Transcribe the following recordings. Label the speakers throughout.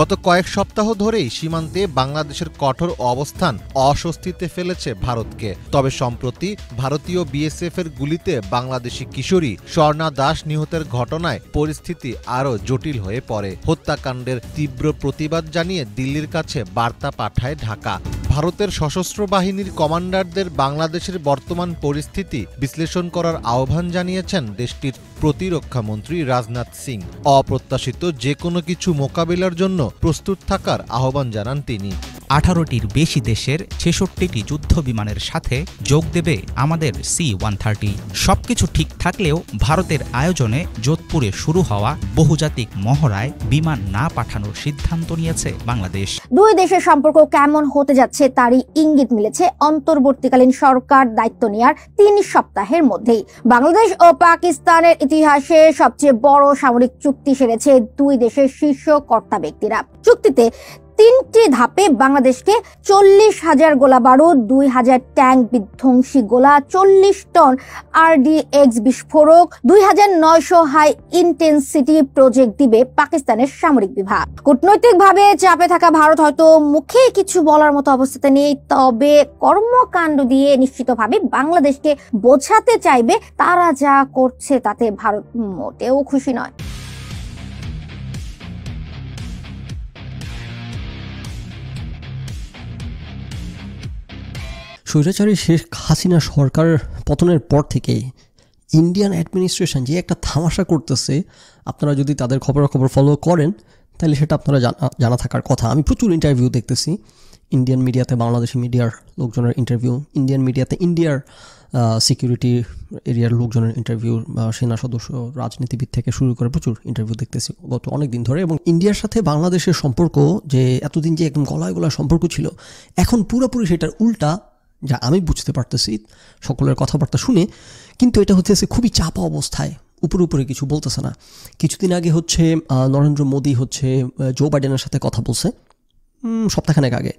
Speaker 1: গত কয়েক সপ্তাহ ধরেই সীমান্তে বাংলাদেশের কঠোর অবস্থান অস্বস্তিতে ফেলেছে ভারতকে তবে সম্প্রতি ভারতীয় বিএসএফ এর গুলিতে বাংলাদেশি কিশোরী স্বর্ণা দাস নিহতের ঘটনায় পরিস্থিতি আরও জটিল হয়ে পড়ে হত্যাকাণ্ডের তীব্র প্রতিবাদ জানিয়ে দিল্লির কাছে বার্তা পাঠায় ঢাকা ভারতের সশস্ত্র বাহিনীর কমান্ডারদের বাংলাদেশের বর্তমান পরিস্থিতি বিশ্লেষণ করার আহ্বান জানিয়েছেন দেশটির প্রতিরক্ষামন্ত্রী রাজনাথ সিং অপ্রত্যাশিত যে কোনো কিছু মোকাবিলার জন্য প্রস্তুত থাকার আহ্বান জানান তিনি আঠারোটির বেশি দেশের ছেষট্টিটি বিমানের সাথে যোগ দেবে আমাদের সি ওয়ান থার্টি সবকিছু ঠিক থাকলেও ভারতের আয়োজনে যোধপুরে শুরু হওয়া বহুজাতিক মহড়ায় বিমান না পাঠানোর সিদ্ধান্ত নিয়েছে বাংলাদেশ দুই দেশের সম্পর্ক কেমন হতে যাচ্ছে তারই ইঙ্গিত মিলেছে অন্তর্বর্তীকালীন সরকার দায়িত্ব নেওয়ার তিন সপ্তাহের মধ্যেই বাংলাদেশ ও পাকিস্তানের ইতিহাসে সবচেয়ে বড় সামরিক চুক্তি সেরেছে দুই দেশের শীর্ষ কর্তা ব্যক্তিরা চুক্তিতে তিনটি ধাপে বাংলাদেশকে চল্লিশ হাজার গোলা বারুদ দুই হাজার ট্যাঙ্ক বিধ্বংসী গোলা চল্লিশ টন আরডিএক্স বিস্ফোরক দুই হাজার নয়শো হাই ইন্টেন্সিটি প্রজেক্ট দিবে পাকিস্তানের সামরিক বিভাগ কূটনৈতিকভাবে চাপে থাকা ভারত হয়তো মুখে কিছু বলার মতো অবস্থাতে নেই তবে কর্মকাণ্ড দিয়ে নিশ্চিতভাবে বাংলাদেশকে বোঝাতে চাইবে তারা যা করছে তাতে ভারত মোটেও খুশি নয় স্বৈরাচারী শেখ হাসিনা সরকার পতনের পর থেকে ইন্ডিয়ান অ্যাডমিনিস্ট্রেশন যে একটা থামাশা করতেছে আপনারা যদি তাদের খবরাখবর ফলো করেন তাহলে সেটা আপনারা জানা থাকার কথা আমি প্রচুর ইন্টারভিউ দেখতেছি ইন্ডিয়ান মিডিয়াতে বাংলাদেশি মিডিয়ার লোকজনের ইন্টারভিউ ইন্ডিয়ান মিডিয়াতে ইন্ডিয়ার সিকিউরিটি এরিয়ার লোকজনের ইন্টারভিউ সেনা সদস্য রাজনীতিবিদ থেকে শুরু করে প্রচুর ইন্টারভিউ দেখতেছি গত অনেক দিন ধরে এবং ইন্ডিয়ার সাথে বাংলাদেশের সম্পর্ক যে এতদিন যে একদম গলায় গলায় সম্পর্ক ছিল এখন পুরোপুরি সেটার উল্টা যা আমি বুঝতে পারতেছি সকলের কথাবার্তা শুনে কিন্তু এটা হচ্ছে খুবই চাপা অবস্থায় উপরে উপরে কিছু বলতেছে না কিছুদিন আগে হচ্ছে নরেন্দ্র মোদী হচ্ছে জো বাইডেনের সাথে কথা বলছে সপ্তাহখানেক আগে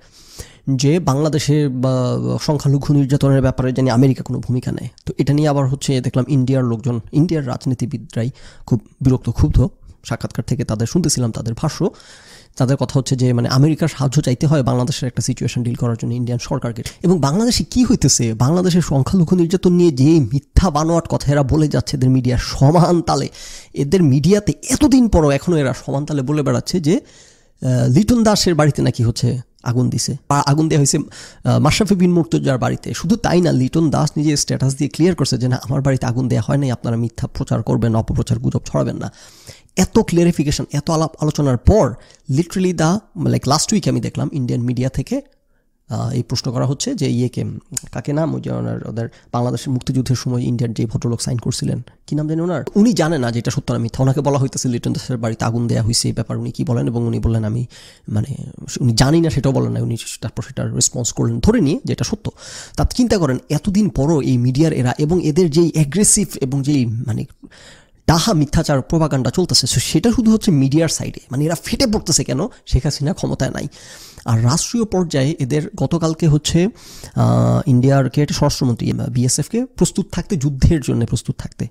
Speaker 1: যে বাংলাদেশের সংখ্যালঘু নির্যাতনের ব্যাপারে জানি আমেরিকা কোনো ভূমিকা নেয় তো এটা নিয়ে আবার হচ্ছে দেখলাম ইন্ডিয়ার লোকজন ইন্ডিয়ার রাজনীতিবিদরাই খুব বিরক্ত ক্ষুব্ধ সাক্ষাৎকার থেকে তাদের শুনতেছিলাম তাদের ভাষ্য তাদের কথা হচ্ছে যে মানে আমেরিকার সাহায্য চাইতে হয় বাংলাদেশের একটা সিচুয়েশন ডিল করার জন্য ইন্ডিয়ান সরকারকে এবং বাংলাদেশে কি হইতেছে বাংলাদেশের সংখ্যালঘু নির্যাতন নিয়ে যে মিথ্যা বানোয়াট কথা এরা বলে যাচ্ছে এদের মিডিয়ার সমান তালে এদের মিডিয়াতে এতদিন পরও এখনও এরা সমান তালে বলে বেড়াচ্ছে যে লিটন দাসের বাড়িতে নাকি হচ্ছে আগুন দিছে বা আগুন দেওয়া হয়েছে মাশরাফি বিন মুর্তজার বাড়িতে শুধু তাই না লিটন দাস নিজে স্ট্যাটাস দিয়ে ক্লিয়ার করছে যে না আমার বাড়িতে আগুন দেওয়া হয় নাই আপনারা মিথ্যা প্রচার করবেন অপপ্রচার গুজব ছড়াবেন না এত ক্লিয়ারিফিকেশান এত আলাপ আলোচনার পর literally the like last week আমি দেখলাম ইন্ডিয়ান মিডিয়া থেকে এই প্রশ্ন করা হচ্ছে যে ইয়েকে কাকে নাম ওই যে ওনার ওদের বাংলাদেশের মুক্তিযুদ্ধের সময় ইন্ডিয়ার যে ভদ্রলোক সাইন করছিলেন কি নাম জানি ওনার উনি জানে না যে এটা সত্য আমি ওনাকে বলা হইতেছে লিটন দাসের বাড়িতে আগুন দেওয়া হয়েছে এই ব্যাপার উনি কী বলেন এবং উনি বললেন আমি মানে উনি জানি না সেটাও বলেন না উনি তারপর সেটার রেসপন্স করলেন ধরে নিয়ে যে এটা সত্য তার চিন্তা করেন এতদিন পরও এই মিডিয়ার এরা এবং এদের যেই অ্যাগ্রেসিভ এবং যেই মানে ডাহা মিথ্যাচার প্রভাকাণ্ডা চলতেছে সো সেটা শুধু হচ্ছে মিডিয়ার সাইডে মানে এরা ফেটে পড়তেছে কেন শেখ হাসিনা ক্ষমতায় নাই আর রাষ্ট্রীয় পর্যায়ে এদের গতকালকে হচ্ছে ইন্ডিয়ার কে স্বরাষ্ট্রমন্ত্রী বিএসএফকে প্রস্তুত থাকতে যুদ্ধের জন্য প্রস্তুত থাকতে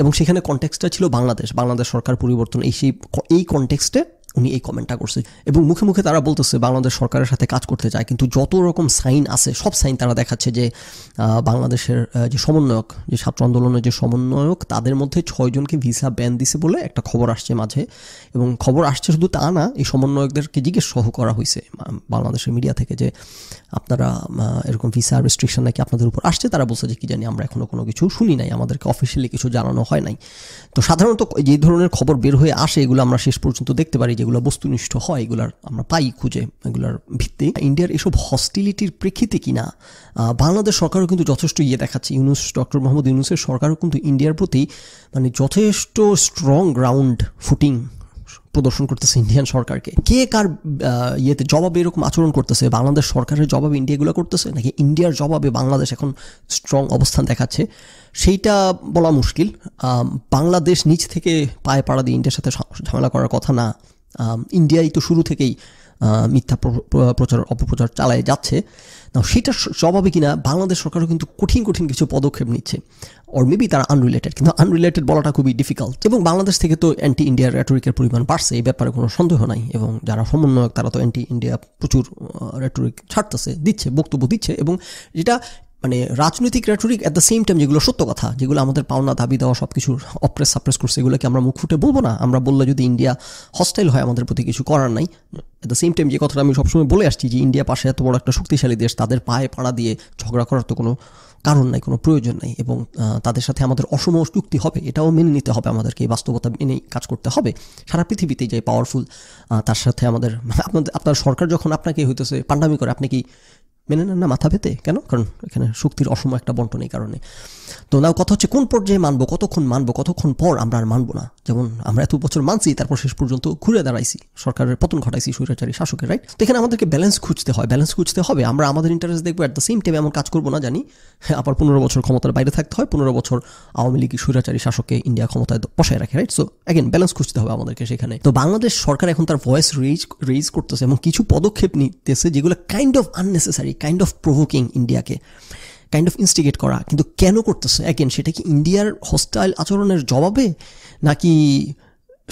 Speaker 1: এবং সেখানে কনটেক্সটা ছিল বাংলাদেশ বাংলাদেশ সরকার পরিবর্তন এই সেই এই কনটেক্সটে উনি এই কমেন্টটা করছে এবং মুখে মুখে তারা বলতেছে বাংলাদেশ সরকারের সাথে কাজ করতে চায় কিন্তু যত রকম সাইন আছে সব সাইন তারা দেখাচ্ছে যে বাংলাদেশের যে সমন্বয়ক যে ছাত্র আন্দোলনের যে সমন্বয়ক তাদের মধ্যে ছয়জনকে ভিসা ব্যান দিছে বলে একটা খবর আসছে মাঝে এবং খবর আসছে শুধু তা না এই সমন্বয়কদেরকে জিজ্ঞেস সহ করা হয়েছে বাংলাদেশের মিডিয়া থেকে যে আপনারা এরকম ভিসা রেস্ট্রিকশান নাকি আপনাদের উপর আসছে তারা বলছে যে কি জানি আমরা এখনও কোনো কিছু শুনি নাই আমাদেরকে অফিসিয়ালি কিছু জানানো হয় নাই তো সাধারণত যে ধরনের খবর বের হয়ে আসে এগুলো আমরা শেষ পর্যন্ত দেখতে পারি যেগুলো বস্তুনিষ্ঠ হয় এগুলার আমরা পাই খুঁজে এগুলার ভিত্তি ইন্ডিয়ার এসব হস্টিলিটির প্রেক্ষিতে কিনা বাংলাদেশ সরকারও কিন্তু যথেষ্ট ইয়ে দেখাচ্ছে ইউনুস ডক্টর মোহাম্মদ ইউনুসের সরকারও কিন্তু ইন্ডিয়ার প্রতি মানে যথেষ্ট স্ট্রং গ্রাউন্ড ফুটিং প্রদর্শন করতেছে ইন্ডিয়ান সরকারকে কে কার ইয়েতে জবাবে এরকম আচরণ করতেছে বাংলাদেশ সরকারের জবাবে ইন্ডিয়াগুলো করতেছে নাকি ইন্ডিয়ার জবাবে বাংলাদেশ এখন স্ট্রং অবস্থান দেখাচ্ছে সেইটা বলা মুশকিল বাংলাদেশ নিচ থেকে পায়ে পাড়া দিয়ে ইন্ডিয়ার সাথে ঝামেলা করার কথা না ইন্ডিয়াই তো শুরু থেকেই মিথ্যা প্রচার অপপ্রচার চালায় যাচ্ছে না সেটা স্বভাবে কিনা বাংলাদেশ সরকারও কিন্তু কঠিন কঠিন কিছু পদক্ষেপ নিচ্ছে অর মেবি তারা আনরিলেটেড কিন্তু আনরিলেটেড বলাটা খুবই ডিফিকাল্ট এবং বাংলাদেশ থেকে তো অ্যান্টি ইন্ডিয়ার রেটরিকের পরিমাণ বাড়ছে এই ব্যাপারে কোনো সন্দেহ নাই এবং যারা সমন্বয়ক তারা তো অ্যান্টি ইন্ডিয়া প্রচুর রেটরিক ছাড়তেছে দিচ্ছে বক্তব্য দিচ্ছে এবং যেটা মানে রাজনৈতিক rhetoric at the same time যেগুলো সত্য কথা যেগুলো আমাদের পাওনা দাবি দেওয়া সব কিছু অপ্রেস সাপ্রেস করছে এগুলোকে আমরা মুখ ফুটে বলবো না আমরা বললে যদি ইন্ডিয়া হস্টাইল হয় আমাদের প্রতি কিছু করার নাই অ্যাট দ্য সেম টাইম যে কথাটা আমি সবসময় বলে আসছি যে ইন্ডিয়া পাশে এত বড় একটা শক্তিশালী দেশ তাদের পায়ে পাড়া দিয়ে ঝগড়া করার তো কোনো কারণ নাই কোনো প্রয়োজন নাই এবং তাদের সাথে আমাদের অসম চুক্তি হবে এটাও মেনে নিতে হবে আমাদেরকে এই বাস্তবতা মেনে কাজ করতে হবে সারা পৃথিবীতে যে পাওয়ারফুল তার সাথে আমাদের মানে আপনাদের আপনার সরকার যখন আপনাকে হইতেছে পান্ডামি করে আপনি কি মেনে নেন না মাথা পেতে কেন কারণ এখানে শক্তির অসম একটা বন্টন এই কারণে তো না কথা হচ্ছে কোন পর্যায়ে মানবো কতক্ষণ মানবো কতক্ষণ পর আমরা আর মানবো না যেমন আমরা এত বছর মানছি তারপর শেষ পর্যন্ত ঘুরে দাঁড়াইছি সরকারের পতন ঘটাইছি স্বৈরাচারী শাসকের রাইট তো এখানে আমাদেরকে ব্যালেন্স খুঁজতে হয় ব্যালেন্স খুঁজতে হবে আমরা আমাদের ইন্টারেস্ট দেখবো অ্যাট দ্য সেম টাইম এমন কাজ করবো না জানি হ্যাঁ, আবার পনেরো বছর ক্ষমতার বাইরে থাকতে হয় পনেরো বছর আওয়ামী লীগ স্বৈরাচারী শাসককে ইন্ডিয়া ক্ষমতায় বসায় রাখে রাইট সো অ্যাগেন ব্যালেন্স খুঁজতে হবে আমাদেরকে সেখানে তো বাংলাদেশ সরকার এখন তার ভয়েস রেজ রেজ করতেছে এবং কিছু পদক্ষেপ নিতেছে যেগুলো kind of unnecessary kind of provoking ইন্ডিয়াকে কাইন্ড অফ ইনস্টিগেট করা কিন্তু কেন করতেছে অ্যাগেন সেটা কি ইন্ডিয়ার হস্টাইল আচরণের জবাবে নাকি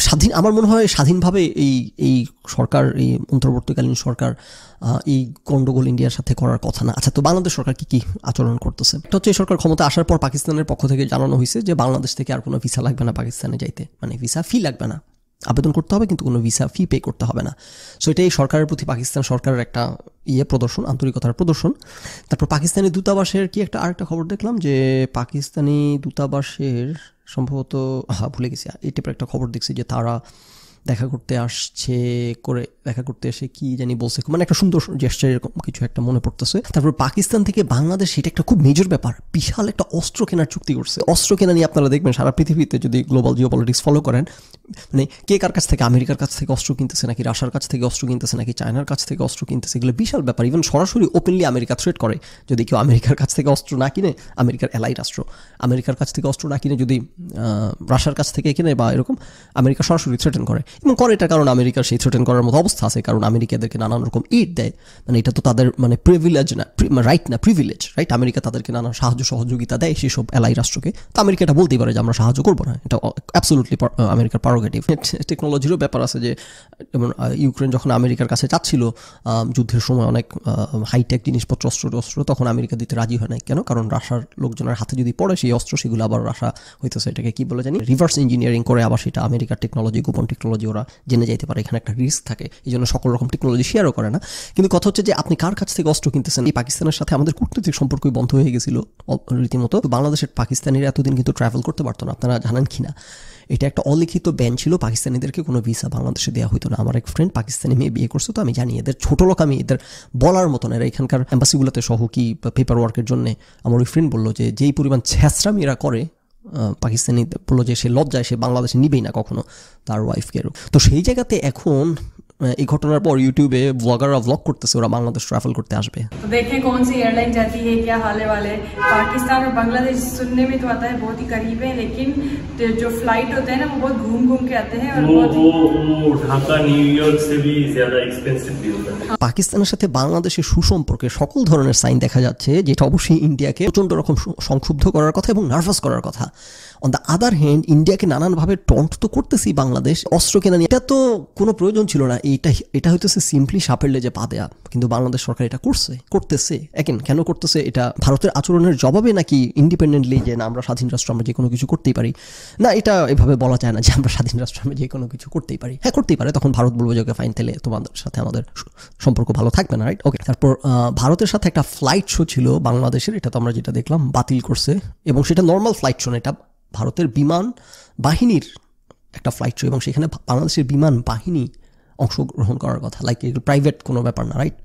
Speaker 1: স্বাধীন আমার মনে হয় স্বাধীনভাবে এই এই সরকার এই অন্তর্বর্তীকালীন সরকার এই গণ্ডগোল ইন্ডিয়ার সাথে করার কথা না আচ্ছা তো বাংলাদেশ সরকার কি কি আচরণ করতেছে এটা হচ্ছে এই সরকার ক্ষমতা আসার পর পাকিস্তানের পক্ষ থেকে জানানো হয়েছে যে বাংলাদেশ থেকে আর কোনো ভিসা লাগবে না পাকিস্তানে যাইতে মানে ভিসা ফি লাগবে না আবেদন করতে হবে কিন্তু কোনো ভিসা ফি পে করতে হবে না সো এটাই সরকারের প্রতি পাকিস্তান সরকারের একটা ইয়ে প্রদর্শন আন্তরিকতার প্রদর্শন তারপর পাকিস্তানি দূতাবাসের কি একটা আরেকটা খবর দেখলাম যে পাকিস্তানি দূতাবাসের সম্ভবত হ্যাঁ ভুলে গেছি এই টাইপের একটা খবর দেখছি যে তারা দেখা করতে আসছে করে দেখা করতে এসে কি জানি বলছে মানে একটা সুন্দর জেস্টার এরকম কিছু একটা মনে পড়তেছে তারপর পাকিস্তান থেকে বাংলাদেশ এটা একটা খুব মেজর ব্যাপার বিশাল একটা অস্ত্র কেনার চুক্তি করছে অস্ত্র কেনা নিয়ে আপনারা দেখবেন সারা পৃথিবীতে যদি গ্লোবাল জিও পলিটিক্স ফলো করেন মানে কে কার কাছ থেকে আমেরিকার কাছ থেকে অস্ত্র কিনতেছে নাকি রাশার কাছ থেকে অস্ত্র কিনতেছে নাকি চায়নার কাছ থেকে অস্ত্র কিনতেছে এগুলো বিশাল ব্যাপার ইভেন সরাসরি ওপেনলি আমেরিকা থ্রেট করে যদি কেউ আমেরিকার কাছ থেকে অস্ত্র না কিনে আমেরিকার এলাই রাষ্ট্র আমেরিকার কাছ থেকে অস্ত্র না কিনে যদি রাশার কাছ থেকে কিনে বা এরকম আমেরিকা সরাসরি থ্রেটেন করে এবং করে এটার কারণ আমেরিকার সেই থ্রেটেন করার মতো অবস্থা আছে কারণ আমেরিকা এদেরকে নানান রকম ইট দেয় মানে এটা তো তাদের মানে প্রিভিলেজ না রাইট মানে না প্রিভিলেজ রাইট আমেরিকা তাদেরকে নানান সাহায্য সহযোগিতা দেয় সেসব এলাই রাষ্ট্রকে তো আমেরিকা এটা বলতেই পারে যে আমরা সাহায্য করবো না এটা অ্যাবসোলুটলি আমেরিকার পারোগেটিভ টেকনোলজিরও ব্যাপার আছে যে যেমন ইউক্রেন যখন আমেরিকার কাছে চাচ্ছিল যুদ্ধের সময় অনেক হাইটেক জিনিসপত্র অস্ত্র টস্ত্র তখন আমেরিকা দিতে রাজি হয় নাই কেন কারণ রাশার লোকজনের হাতে যদি পড়ে সেই অস্ত্র সেগুলো আবার রাশা হইতেছে এটাকে কি বলে জানি রিভার্স ইঞ্জিনিয়ারিং করে আবার সেটা আমেরিকার টেকনোলজি গোপন টেকনোলজি টেকনোলজি ওরা জেনে যাইতে পারে এখানে একটা রিস্ক থাকে এই জন্য সকল রকম টেকনোলজি শেয়ারও করে না কিন্তু কথা হচ্ছে যে আপনি কার কাছ থেকে অস্ত্র কিনতেছেন এই পাকিস্তানের সাথে আমাদের কূটনৈতিক সম্পর্কই বন্ধ হয়ে গেছিল রীতিমতো বাংলাদেশের পাকিস্তানিরা এতদিন কিন্তু ট্রাভেল করতে পারতো না আপনারা জানান কি না এটা একটা অলিখিত ব্যান ছিল পাকিস্তানিদেরকে কোনো ভিসা বাংলাদেশে দেওয়া হতো না আমার এক ফ্রেন্ড পাকিস্তানি মেয়ে বিয়ে করছে তো আমি জানি এদের ছোটো লোক আমি এদের বলার মতন এরা এখানকার অ্যাম্বাসিগুলোতে সহ কি পেপার ওয়ার্কের জন্য আমার ওই ফ্রেন্ড বললো যে যেই পরিমাণ ছ্যাঁচড়ামি এরা করে পাকিস্তানি বললো যে সে লজ্জায় সে বাংলাদেশে নিবেই না কখনো তার ওয়াইফকে তো সেই জায়গাতে এখন এই ঘটনার পর ইউটিউবে ব্লগাররা ব্লগ করতেছে ওরা বাংলাদেশ ট্রাভেল করতে আসবে দেখে কোন সি सुनने में तो आता है बहुत ही करीब है लेकिन जो फ्लाइट होते हैं ना वो बहुत घूम घूम के आते हैं और ढाका न्यूयॉर्क से भी ज्यादा एक्सपेंसिव भी होता है পাকিস্তানের সাথে বাংলাদেশের সুসম্পর্কে সকল ধরনের সাইন দেখা যাচ্ছে যেটা অবশ্যই ইন্ডিয়াকে প্রচন্ড রকম সংক্ষুব্ধ করার কথা এবং নার্ভাস করার কথা অন দ্য আদার হ্যান্ড ইন্ডিয়াকে নানানভাবে টন্ট তো করতেছি বাংলাদেশ অস্ত্র কেনা নিয়ে এটা তো কোনো প্রয়োজন ছিল না এইটা এটা হইতেছে সিম্পলি সাপের লেজে পা দেয়া কিন্তু বাংলাদেশ সরকার এটা করছে করতেছে একেন কেন করতেছে এটা ভারতের আচরণের জবাবে নাকি ইন্ডিপেন্ডেন্টলি যে না আমরা স্বাধীন রাষ্ট্র আমরা যে কোনো কিছু করতেই পারি না এটা এভাবে বলা যায় না যে আমরা স্বাধীন রাষ্ট্র আমরা যে কোনো কিছু করতেই পারি হ্যাঁ করতেই পারে তখন ভারত বলবো যে ফাইন তাহলে তোমাদের সাথে আমাদের সম্পর্ক ভালো থাকবে না রাইট ওকে তারপর ভারতের সাথে একটা ফ্লাইট শো ছিল বাংলাদেশের এটা তো আমরা যেটা দেখলাম বাতিল করছে এবং সেটা নর্মাল ফ্লাইট শো এটা ভারতের বিমান বাহিনীর একটা ফ্লাইট ছিল এবং সেখানে বাংলাদেশের বিমান বাহিনী অংশগ্রহণ করার কথা লাইক প্রাইভেট কোনো ব্যাপার না রাইট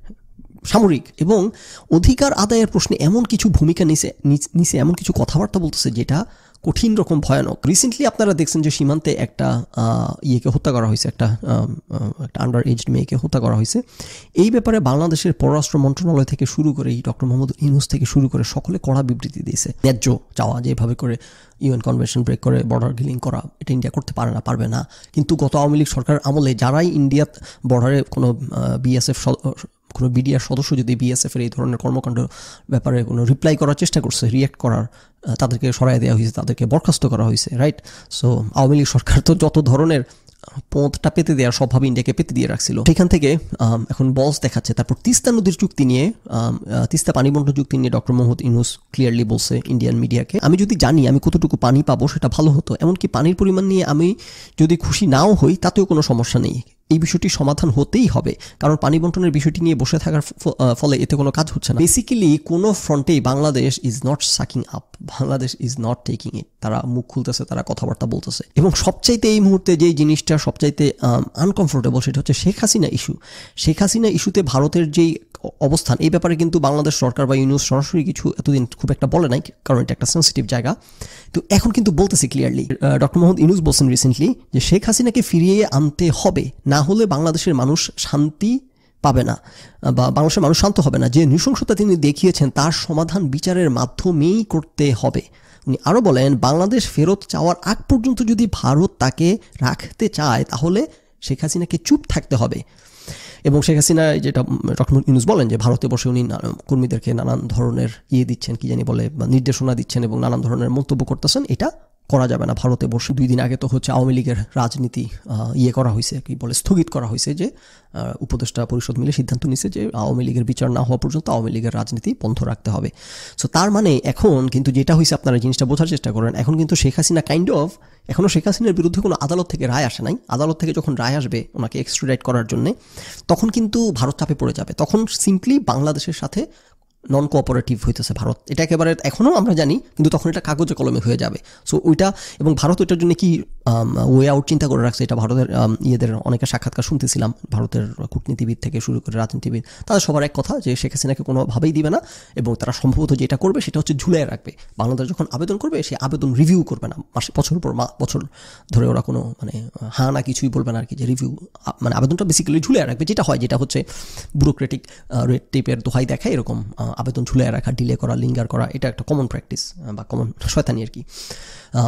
Speaker 1: সামরিক এবং অধিকার আদায়ের প্রশ্নে এমন কিছু ভূমিকা নিছে নিচে এমন কিছু কথাবার্তা বলতেছে যেটা কঠিন রকম ভয়ানক রিসেন্টলি আপনারা দেখছেন যে সীমান্তে একটা ইয়েকে হত্যা করা হয়েছে একটা একটা আন্ডার এজড মেয়েকে হত্যা করা হয়েছে এই ব্যাপারে বাংলাদেশের পররাষ্ট্র মন্ত্রণালয় থেকে শুরু করে এই ডক্টর মোহাম্মদ ইউনুস থেকে শুরু করে সকলে কড়া বিবৃতি দিয়েছে ন্যায্য চাওয়া যেভাবে করে ইউএন কনভেনশন ব্রেক করে বর্ডার গিলিং করা এটা ইন্ডিয়া করতে পারে না পারবে না কিন্তু গত আওয়ামী লীগ সরকার আমলে যারাই ইন্ডিয়া বর্ডারে কোনো বিএসএফ কোনো বিডিআর সদস্য যদি বিএসএফের এই ধরনের কর্মকাণ্ড ব্যাপারে কোনো রিপ্লাই করার চেষ্টা করছে রিয়াক্ট করার তাদেরকে সরাই দেওয়া হয়েছে তাদেরকে বরখাস্ত করা হয়েছে রাইট সো আওয়ামী লীগ সরকার তো যত ধরনের পথটা পেতে দেওয়ার সবভাবে ইন্ডিয়াকে পেতে দিয়ে রাখছিল সেখান থেকে এখন বলস দেখাচ্ছে তারপর তিস্তা নদীর চুক্তি নিয়ে তিস্তা পানিবন্টন চুক্তি নিয়ে ডক্টর মোহাম্মদ ইউনুস ক্লিয়ারলি বলছে ইন্ডিয়ান মিডিয়াকে আমি যদি জানি আমি কতটুকু পানি পাবো সেটা ভালো হতো এমনকি পানির পরিমাণ নিয়ে আমি যদি খুশি নাও হই তাতেও কোনো সমস্যা নেই এই বিষয়টি সমাধান হতেই হবে কারণ পানি বন্টনের বিষয়টি নিয়ে বসে থাকার ফলে এতে কোনো কাজ হচ্ছে না বেসিক্যালি কোনো ফ্রন্টেই Bangladesh is not sucking up Bangladesh is not taking it তারা মুখ খুলতেছে তারা কথাবার্তা বলতেছে এবং সবচাইতে এই মুহূর্তে যে জিনিসটা সবচাইতে আনকমফোর্টেবল সেটা হচ্ছে শেখ হাসিনা ইস্যু শেখ হাসিনা ইস্যুতে ভারতের যেই অবস্থান এই ব্যাপারে কিন্তু বাংলাদেশ সরকার বা ইউনিউজ সরাসরি কিছু এতদিন খুব একটা বলে নাই কারণ এটা একটা সেন্সিটিভ জায়গা তো এখন কিন্তু বলতেছে ক্লিয়ারলি ডক্টর মোহাম্মদ ইউনুস বলছেন রিসেন্টলি যে শেখ হাসিনাকে ফিরিয়ে আনতে হবে না হলে বাংলাদেশের মানুষ শান্তি পাবে না বা বাংলাদেশের মানুষ শান্ত হবে না যে নৃশংসতা তিনি দেখিয়েছেন তার সমাধান বিচারের মাধ্যমেই করতে হবে উনি আরও বলেন বাংলাদেশ ফেরত চাওয়ার আগ পর্যন্ত যদি ভারত তাকে রাখতে চায় তাহলে শেখ হাসিনাকে চুপ থাকতে হবে এবং শেখ হাসিনা যেটা ডক্টর ইউনুস বলেন যে ভারতে বসে উনি কর্মীদেরকে নানান ধরনের ইয়ে দিচ্ছেন কি জানি বলে নির্দেশনা দিচ্ছেন এবং নানান ধরনের মন্তব্য করতেছেন এটা করা যাবে না ভারতে বসে দুই দিন আগে তো হচ্ছে আওয়ামী লীগের রাজনীতি ইয়ে করা হয়েছে কি বলে স্থগিত করা হয়েছে যে উপদেষ্টা পরিষদ মিলে সিদ্ধান্ত নিছে যে আওয়ামী লীগের বিচার না হওয়া পর্যন্ত আওয়ামী লীগের রাজনীতি বন্ধ রাখতে হবে সো তার মানে এখন কিন্তু যেটা হয়েছে আপনারা জিনিসটা বোঝার চেষ্টা করেন এখন কিন্তু শেখ হাসিনা কাইন্ড অফ এখনও শেখ হাসিনার বিরুদ্ধে কোনো আদালত থেকে রায় আসে নাই আদালত থেকে যখন রায় আসবে ওনাকে এক্সট্রোডাইট করার জন্যে তখন কিন্তু ভারত চাপে পড়ে যাবে তখন সিম্পলি বাংলাদেশের সাথে নন কোঅপারেটিভ হইতেছে ভারত এটা একেবারে এখনও আমরা জানি কিন্তু তখন এটা কাগজে কলমে হয়ে যাবে সো ওইটা এবং ভারত ওইটার জন্য কি ওয়ে আউট চিন্তা করে রাখছে এটা ভারতের ইয়েদের অনেকের সাক্ষাৎকার শুনতেছিলাম ভারতের কূটনীতিবিদ থেকে শুরু করে রাজনীতিবিদ তাদের সবার এক কথা যে শেখ হাসিনাকে কোনোভাবেই দিবে না এবং তারা সম্ভবত যেটা করবে সেটা হচ্ছে ঝুলাই রাখবে বাংলাদেশ যখন আবেদন করবে সে আবেদন রিভিউ করবে না মাসে বছর পর বছর ধরে ওরা কোনো মানে হা না কিছুই বলবে না আর কি যে রিভিউ মানে আবেদনটা বেসিক্যালি ঝুলে রাখবে যেটা হয় যেটা হচ্ছে ব্যুরোক্রেটিক রেড টেপের দোহাই দেখায় এরকম আবেদন ঝুলে রাখা ডিলে করা লিঙ্গার করা এটা একটা কমন প্র্যাকটিস বা কমন শয়তানি আর কি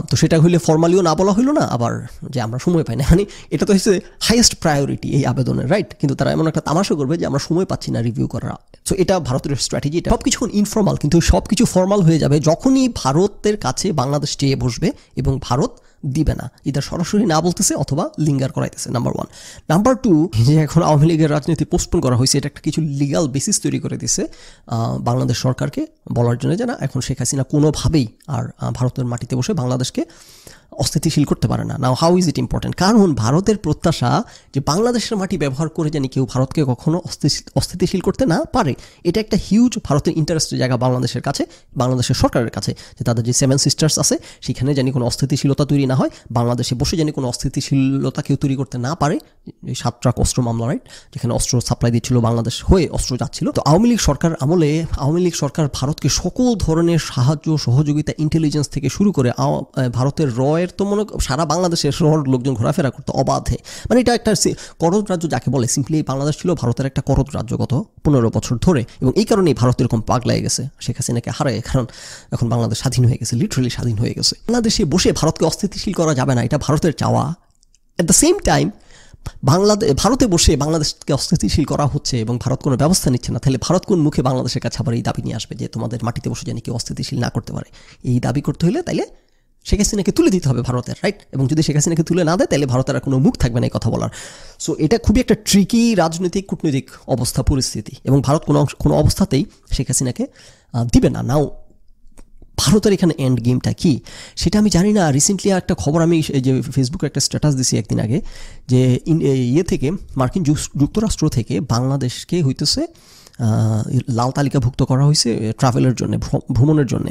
Speaker 1: তো সেটা হইলে ফর্মালিও না বলা হইলো না আবার যে আমরা সময় পাই না মানে এটা তো হচ্ছে হাইয়েস্ট প্রায়োরিটি এই আবেদনের রাইট কিন্তু তারা এমন একটা তামাশা করবে যে আমরা সময় পাচ্ছি না রিভিউ করার সো এটা ভারতের স্ট্র্যাটেজি এটা সব কিছু ইনফর্মাল কিন্তু সব কিছু ফর্মাল হয়ে যাবে যখনই ভারতের কাছে বাংলাদেশ চেয়ে বসবে এবং ভারত দিবে না ইদার সরাসরি না বলতেছে অথবা লিঙ্গার করাইতেছে নাম্বার ওয়ান নাম্বার টু যে এখন আওয়ামী লীগের রাজনীতি পোস্টপোন করা হয়েছে এটা একটা কিছু লিগাল বেসিস তৈরি করে দিছে বাংলাদেশ সরকারকে বলার জন্য যে না এখন শেখ হাসিনা কোনোভাবেই আর ভারতের মাটিতে বসে বাংলাদেশকে অস্থিতিশীল করতে পারে না now how is it important কারণ ভারতের প্রত্যাশা যে বাংলাদেশের মাটি ব্যবহার করে জানি কেউ ভারতকে কখনো অস্থিতিশীল করতে না পারে এটা একটা হিউজ ভারতের ইন্টারেস্টের জায়গা বাংলাদেশের কাছে বাংলাদেশের সরকারের কাছে যে তাদের যে সেভেন সিস্টার্স আছে সেখানে জানি কোনো অস্থিতিশীলতা তৈরি না হয় বাংলাদেশে বসে জানি কোনো অস্থিতিশীলতা কেউ তৈরি করতে না পারে এই সাত ট্রাক অস্ত্র মামলা রাইট যেখানে অস্ত্র সাপ্লাই দিচ্ছিল বাংলাদেশ হয়ে অস্ত্র যাচ্ছিল তো আওয়ামী লীগ সরকার আমলে আওয়ামী লীগ সরকার ভারতকে সকল ধরনের সাহায্য সহযোগিতা ইন্টেলিজেন্স থেকে শুরু করে ভারতের রয় এর তো মনে সারা বাংলাদেশের শহর লোকজন ঘোরাফেরা করতো অবাধে মানে এটা একটা করদ রাজ্য যাকে বলে সিম্পলি বাংলাদেশ ছিল ভারতের একটা করদ রাজ্য গত পনেরো বছর ধরে এবং এই কারণেই ভারত এরকম পাগলায় গেছে শেখ হাসিনাকে হারায় কারণ এখন বাংলাদেশ স্বাধীন হয়ে গেছে লিটারেলি স্বাধীন হয়ে গেছে বাংলাদেশে বসে ভারতকে অস্থিতিশীল করা যাবে না এটা ভারতের চাওয়া at the same time Bangladesh ভারতে বসে বাংলাদেশকে অস্থিতিশীল করা হচ্ছে এবং ভারত কোনো ব্যবস্থা নিচ্ছে না তাহলে ভারত কোন মুখে বাংলাদেশের কাছে আবার এই দাবি নিয়ে আসবে যে তোমাদের মাটিতে বসে যেন কেউ অস্থিতিশীল না করতে পারে এই দাবি করতে হলে তাইলে শেখ হাসিনাকে তুলে দিতে হবে ভারতের রাইট এবং যদি শেখ হাসিনাকে তুলে না দেয় তাহলে ভারতের আর কোনো মুখ থাকবে না এই কথা বলার সো এটা খুবই একটা ট্রিকি রাজনৈতিক কূটনৈতিক অবস্থা পরিস্থিতি এবং ভারত কোনো কোনো অবস্থাতেই শেখ হাসিনাকে দিবে না নাও ভারতের এখানে এন্ড গেমটা কি সেটা আমি জানি না রিসেন্টলি একটা খবর আমি যে ফেসবুকে একটা স্ট্যাটাস দিছি একদিন আগে যে ইয়ে থেকে মার্কিন যুক্তরাষ্ট্র থেকে বাংলাদেশকে হইতেছে লাল তালিকাভুক্ত করা হয়েছে ট্রাভেলের জন্য ভ্রমণের জন্য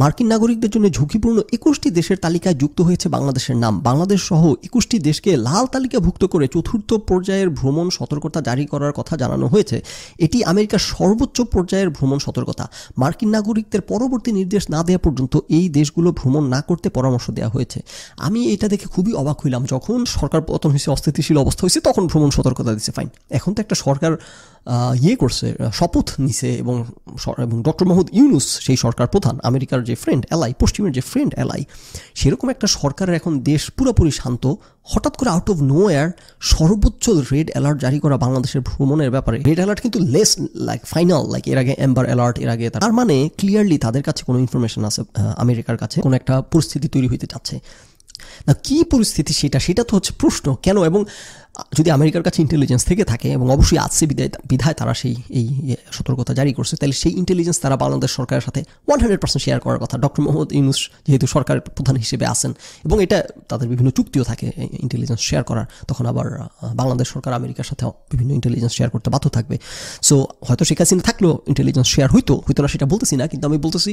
Speaker 1: মার্কিন নাগরিকদের জন্য ঝুঁকিপূর্ণ একুশটি দেশের তালিকায় যুক্ত হয়েছে বাংলাদেশের নাম বাংলাদেশ সহ একুশটি দেশকে লাল তালিকাভুক্ত করে চতুর্থ পর্যায়ের ভ্রমণ সতর্কতা জারি করার কথা জানানো হয়েছে এটি আমেরিকার সর্বোচ্চ পর্যায়ের ভ্রমণ সতর্কতা মার্কিন নাগরিকদের পরবর্তী নির্দেশ না দেওয়া পর্যন্ত এই দেশগুলো ভ্রমণ না করতে পরামর্শ দেওয়া হয়েছে আমি এটা দেখে খুবই অবাক হইলাম যখন সরকার পতন হয়েছে অস্থিতিশীল অবস্থা হয়েছে তখন ভ্রমণ সতর্কতা দিচ্ছে ফাইন এখন তো একটা সরকার ইয়ে করছে শপথ নিছে এবং এবং ডক্টর মোহাম্মদ ইউনুস সেই সরকার প্রধান আমেরিকার যে ফ্রেন্ড অ্যালাই পশ্চিমের যে ফ্রেন্ড অ্যালাই সেরকম একটা সরকারের এখন দেশ পুরোপুরি শান্ত হঠাৎ করে আউট অফ নো এয়ার সর্বোচ্চ রেড অ্যালার্ট জারি করা বাংলাদেশের ভ্রমণের ব্যাপারে রেড অ্যালার্ট কিন্তু লেস লাইক ফাইনাল লাইক এর আগে এম্বার অ্যালার্ট এর আগে তার মানে ক্লিয়ারলি তাদের কাছে কোনো ইনফরমেশন আছে আমেরিকার কাছে কোনো একটা পরিস্থিতি তৈরি হইতে চাচ্ছে না কী পরিস্থিতি সেটা সেটা তো হচ্ছে প্রশ্ন কেন এবং যদি আমেরিকার কাছে ইন্টেলিজেন্স থেকে থাকে এবং অবশ্যই আছে বিদায় বিধায় তারা সেই এই সতর্কতা জারি করছে তাহলে সেই ইন্টেলিজেন্স তারা বাংলাদেশ সরকারের সাথে ওয়ান হান্ড্রেড পার্সেন্ট শেয়ার করার কথা ডক্টর মোহাম্মদ ইউনুস যেহেতু সরকারের প্রধান হিসেবে আছেন এবং এটা তাদের বিভিন্ন চুক্তিও থাকে ইন্টেলিজেন্স শেয়ার করার তখন আবার বাংলাদেশ সরকার আমেরিকার সাথে বিভিন্ন ইন্টেলিজেন্স শেয়ার করতে বাধ্য থাকবে সো হয়তো শেখ হাসিনা থাকলেও ইন্টেলিজেন্স শেয়ার হইতো হইতো না সেটা বলতেছি না কিন্তু আমি বলতেছি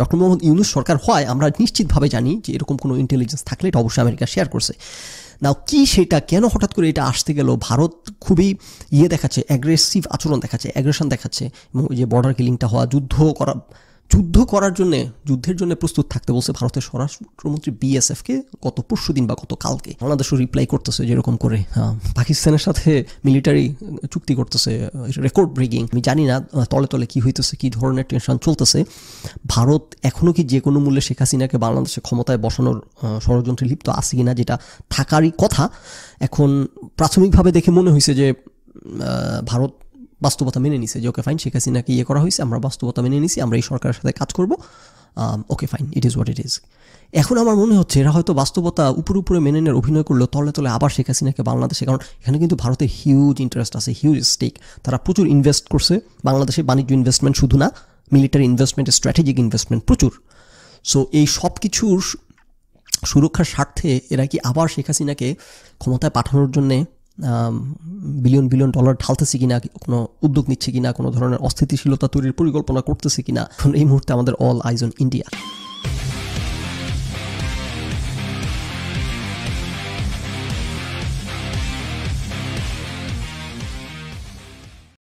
Speaker 1: ডক্টর মোহাম্মদ ইউনুস সরকার হয় আমরা নিশ্চিতভাবে জানি যে এরকম কোনো ইন্টেলিজেন্স থাকলে এটা অবশ্যই আমেরিকা শেয়ার করছে নাও কি সেটা কেন হঠাৎ করে এটা আসতে গেল ভারত খুবই ইয়ে দেখাচ্ছে অ্যাগ্রেসিভ আচরণ দেখাচ্ছে অ্যাগ্রেশন দেখাচ্ছে এবং যে বর্ডার কিলিংটা হওয়া যুদ্ধ করা যুদ্ধ করার জন্য যুদ্ধের জন্য প্রস্তুত থাকতে বলছে ভারতের স্বরাষ্ট্রমন্ত্রী বিএসএফকে গত পরশু দিন বা গত কালকে বাংলাদেশও রিপ্লাই করতেছে যেরকম করে পাকিস্তানের সাথে মিলিটারি চুক্তি করতেছে রেকর্ড ব্রেকিং আমি জানি না তলে তলে কি হইতেছে কি ধরনের টেনশন চলতেছে ভারত এখনও কি যে কোনো মূল্যে শেখ হাসিনাকে বাংলাদেশে ক্ষমতায় বসানোর ষড়যন্ত্রে লিপ্ত আছে কিনা যেটা থাকারই কথা এখন প্রাথমিকভাবে দেখে মনে হয়েছে যে ভারত বাস্তবতা মেনে নিছে যে ওকে ফাইন শেখ হাসিনাকে ইয়ে করা হয়েছে আমরা বাস্তবতা মেনে নিছি আমরা এই সরকারের সাথে কাজ করব okay fine it is what it is এখন আমার মনে হচ্ছে এরা হয়তো বাস্তবতা উপরে উপরে মেনে নেওয়ার অভিনয় করলো তলে তলে আবার শেখ হাসিনাকে বাংলাদেশে কারণ এখানে কিন্তু ভারতে হিউজ ইন্টারেস্ট আছে হিউজ স্টেক তারা প্রচুর ইনভেস্ট করছে বাংলাদেশে বাণিজ্য ইনভেস্টমেন্ট শুধু না মিলিটারি ইনভেস্টমেন্ট স্ট্র্যাটেজিক ইনভেস্টমেন্ট প্রচুর সো এই সব কিছুর সুরক্ষার স্বার্থে এরা কি আবার শেখ হাসিনাকে ক্ষমতায় পাঠানোর জন্যে বিলিয়ন বিলিয়ন ডলার ঢালতেছে কিনা কোনো উদ্যোগ নিচ্ছে কিনা কোনো ধরনের অস্থিতিশীলতা তৈরির পরিকল্পনা করতেছে কিনা এখন এই মুহূর্তে আমাদের অল আইজন ইন্ডিয়া